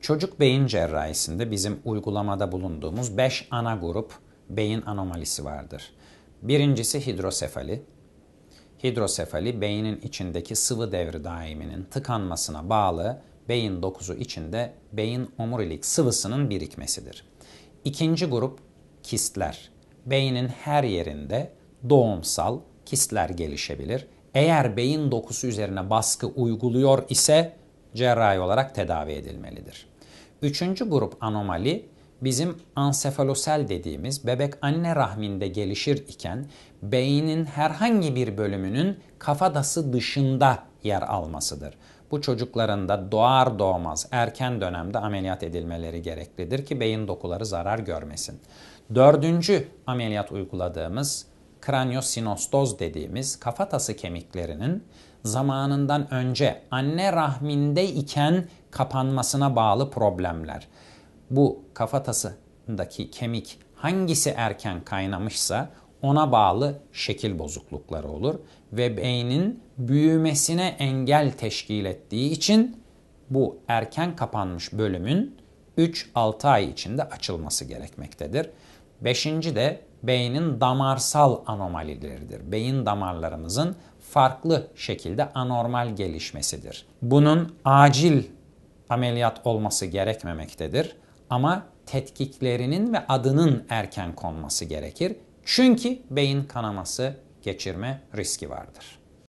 Çocuk beyin cerrahisinde bizim uygulamada bulunduğumuz 5 ana grup beyin anomalisi vardır. Birincisi hidrosefali. Hidrosefali beynin içindeki sıvı devri daiminin tıkanmasına bağlı beyin dokusu içinde beyin omurilik sıvısının birikmesidir. İkinci grup kistler. Beynin her yerinde doğumsal kistler gelişebilir. Eğer beyin dokusu üzerine baskı uyguluyor ise cerrahi olarak tedavi edilmelidir. Üçüncü grup anomali bizim ansefalosel dediğimiz bebek anne rahminde gelişir iken beynin herhangi bir bölümünün kafatası dışında yer almasıdır. Bu çocukların da doğar doğmaz erken dönemde ameliyat edilmeleri gereklidir ki beyin dokuları zarar görmesin. Dördüncü ameliyat uyguladığımız kranyosinostoz dediğimiz kafatası kemiklerinin zamanından önce anne rahminde iken kapanmasına bağlı problemler. Bu kafatasındaki kemik hangisi erken kaynamışsa ona bağlı şekil bozuklukları olur ve beynin büyümesine engel teşkil ettiği için bu erken kapanmış bölümün 3-6 ay içinde açılması gerekmektedir. Beşinci de beynin damarsal anomalileridir. Beyin damarlarımızın farklı şekilde anormal gelişmesidir. Bunun acil ameliyat olması gerekmemektedir ama tetkiklerinin ve adının erken konması gerekir. Çünkü beyin kanaması geçirme riski vardır.